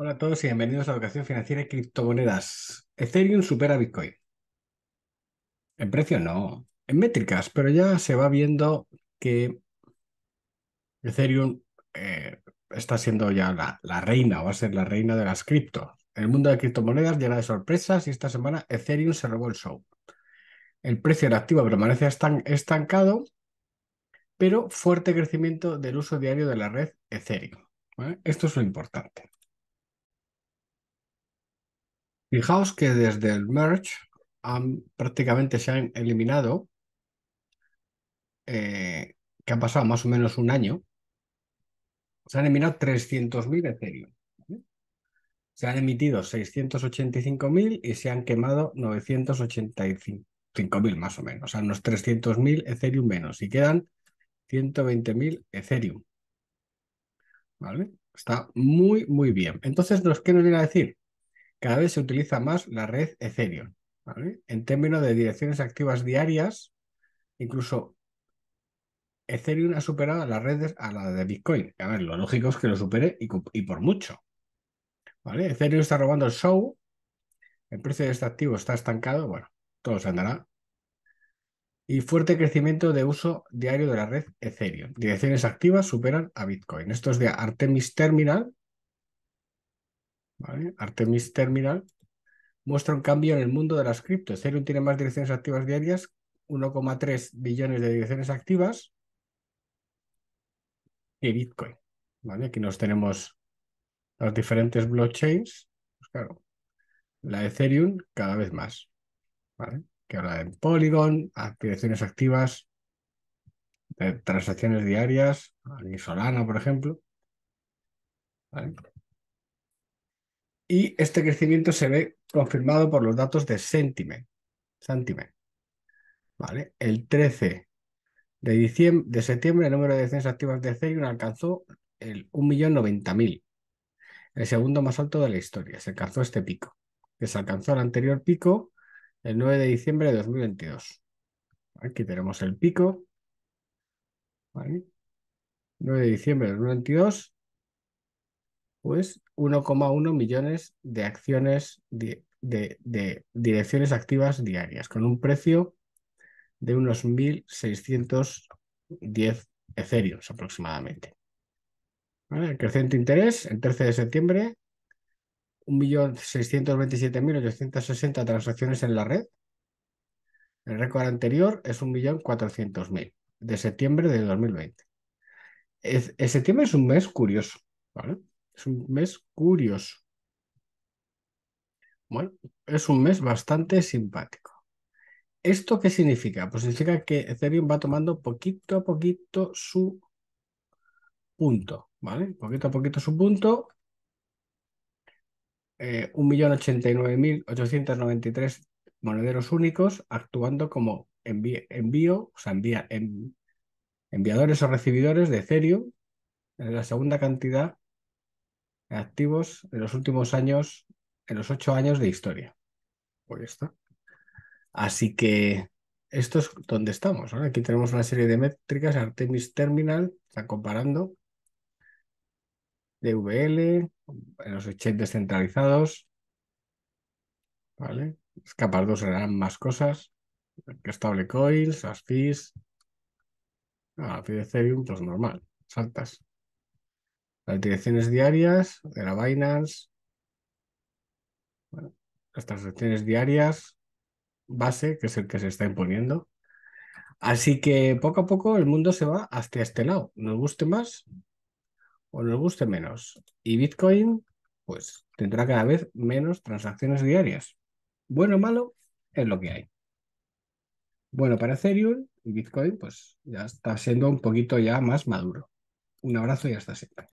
Hola a todos y bienvenidos a Educación Financiera y Criptomonedas. Ethereum supera Bitcoin. En precio no, en métricas, pero ya se va viendo que Ethereum eh, está siendo ya la, reina, o va a ser la reina de las cripto. El mundo de criptomonedas llena de sorpresas y esta semana Ethereum se robó el show. El precio del activo permanece estancado, pero fuerte crecimiento del uso diario de la red Ethereum. Esto es lo importante. Fijaos que desde el merge han, prácticamente se han eliminado, eh, que ha pasado más o menos un año, se han eliminado 300.000 Ethereum. ¿eh? Se han emitido 685.000 y se han quemado 985.000 más o menos. O sea, unos 300.000 Ethereum menos. Y quedan 120.000 Ethereum. ¿Vale? Está muy, muy bien. Entonces, qué nos viene a decir? cada vez se utiliza más la red Ethereum. En términos de direcciones activas diarias, incluso Ethereum ha superado a las redes a la de Bitcoin. A ver, lo lógico es que lo supere y, por mucho. ¿vale? Ethereum está robando el show, el precio de este activo está estancado, bueno, todo se andará. Y fuerte crecimiento de uso diario de la red Ethereum. Direcciones activas superan a Bitcoin. Esto es de Artemis Terminal, Artemis Terminal, muestra un cambio en el mundo de las criptos. Ethereum tiene más direcciones activas diarias, 1,3 billones de direcciones activas y Bitcoin. ¿vale? Aquí nos tenemos las diferentes blockchains. Pues claro, la de Ethereum cada vez más. ¿vale? Que habla de Polygon, direcciones activas, transacciones diarias, en Solana, por ejemplo. ¿Vale? Y este crecimiento se ve confirmado por los datos de Sentiment. Sentiment. ¿Vale? El 13 de, de septiembre el número de decenas activas de Ethereum alcanzó el 1.090.000, el segundo más alto de la historia. Se alcanzó este pico, que se alcanzó el anterior pico el 9 de diciembre de 2022. Aquí tenemos el pico. 9 de diciembre de 2022 pues 1,1 millones de acciones de, direcciones activas diarias, con un precio de unos 1.610 etherios aproximadamente. El creciente interés, el 13 de septiembre, 1.627.860 transacciones en la red. El récord anterior es 1.400.000 de septiembre de 2020. el septiembre es un mes curioso, ¿vale? Es un mes curioso. Bueno, es un mes bastante simpático. ¿Esto qué significa? Pues significa que Ethereum va tomando poquito a poquito su punto, ¿vale? Poquito a poquito su punto. Eh, 1.089.893 monederos únicos actuando como envío, envío o sea, en, enviadores o recibidores de Ethereum la segunda cantidad activos en los últimos años, en los ocho años de historia. Pues está. Así que esto es donde estamos. aquí tenemos una serie de métricas, Artemis Terminal, está comparando. DVL, en los exchanges descentralizados. ¿Vale? escapar dos 2 serán más cosas. Stablecoins, ASFIS. Ah, de Ethereum, pues normal, saltas las direcciones diarias de la Binance, las transacciones diarias base, que es el que se está imponiendo. Así que poco a poco el mundo se va hacia este lado, nos guste más o nos guste menos. Y Bitcoin, pues tendrá cada vez menos transacciones diarias. Bueno o malo es lo que hay. Bueno, para Ethereum y Bitcoin, pues ya está siendo un poquito ya más maduro. Un abrazo y hasta siempre.